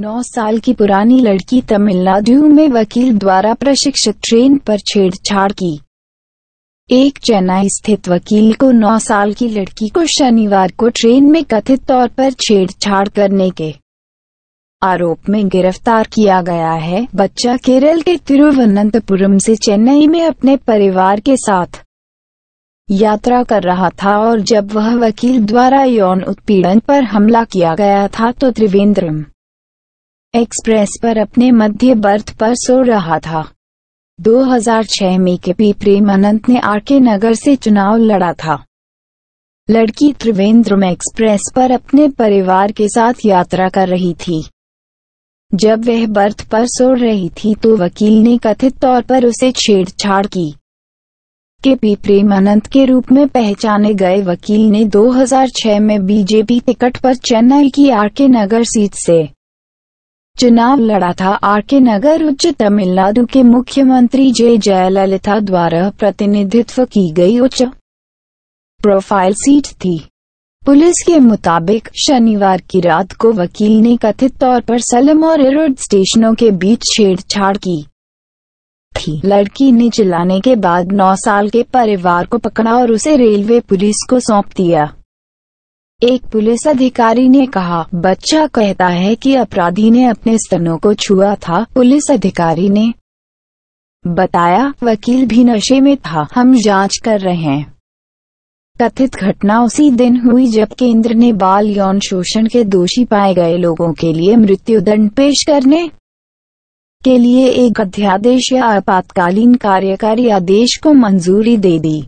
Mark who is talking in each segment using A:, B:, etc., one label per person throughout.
A: नौ साल की पुरानी लड़की तमिलनाडु में वकील द्वारा प्रशिक्षित ट्रेन पर छेड़छाड़ की एक चेन्नई स्थित वकील को नौ साल की लड़की को शनिवार को ट्रेन में कथित तौर पर छेड़छाड़ करने के आरोप में गिरफ्तार किया गया है बच्चा केरल के तिरुवनंतपुरम से चेन्नई में अपने परिवार के साथ यात्रा कर रहा था और जब वह वकील द्वारा यौन उत्पीड़न पर हमला किया गया था तो त्रिवेंद्रम एक्सप्रेस पर अपने मध्य बर्थ पर सो रहा था 2006 में के पी प्रेम अनंत ने आर के नगर से चुनाव लड़ा था लड़की त्रिवेंद्रम एक्सप्रेस पर अपने परिवार के साथ यात्रा कर रही थी जब वह बर्थ पर सो रही थी तो वकील ने कथित तौर पर उसे छेड़छाड़ की के पी अनंत के रूप में पहचाने गए वकील ने 2006 में बीजेपी टिकट पर चेन्नई की आर के नगर सीट से चुनाव लड़ा था आर के नगर उच्च तमिलनाडु के मुख्यमंत्री जय जयललिता द्वारा प्रतिनिधित्व की गई उच्च प्रोफाइल सीट थी पुलिस के मुताबिक शनिवार की रात को वकील ने कथित तौर पर सलम और एरोड स्टेशनों के बीच छेड़छाड़ की थी लड़की ने चिल्लाने के बाद 9 साल के परिवार को पकड़ा और उसे रेलवे पुलिस को सौंप दिया एक पुलिस अधिकारी ने कहा बच्चा कहता है कि अपराधी ने अपने स्तनों को छुआ था पुलिस अधिकारी ने बताया वकील भी नशे में था हम जांच कर रहे हैं कथित घटना उसी दिन हुई जब केंद्र ने बाल यौन शोषण के दोषी पाए गए लोगों के लिए मृत्युदंड पेश करने के लिए एक अध्यादेश या आपातकालीन कार्यकारी आदेश को मंजूरी दे दी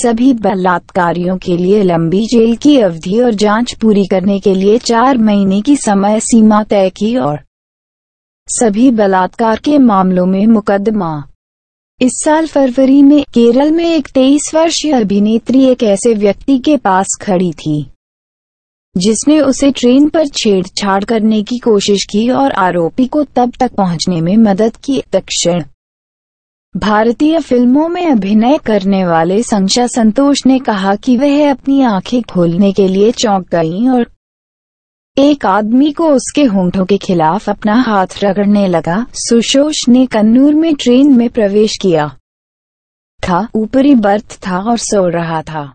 A: सभी बलात्कारियों के लिए लंबी जेल की अवधि और जांच पूरी करने के लिए चार महीने की समय सीमा तय की और सभी बलात्कार के मामलों में मुकदमा इस साल फरवरी में केरल में एक तेईस वर्षीय अभिनेत्री एक ऐसे व्यक्ति के पास खड़ी थी जिसने उसे ट्रेन पर छेड़छाड़ करने की कोशिश की और आरोपी को तब तक पहुंचने में मदद की दक्षिण भारतीय फिल्मों में अभिनय करने वाले संशा संतोष ने कहा कि वह अपनी आंखें खोलने के लिए चौंक गईं और एक आदमी को उसके होंठों के खिलाफ अपना हाथ रगड़ने लगा सुशोष ने कन्नूर में ट्रेन में प्रवेश किया था ऊपरी बर्थ था और सो रहा था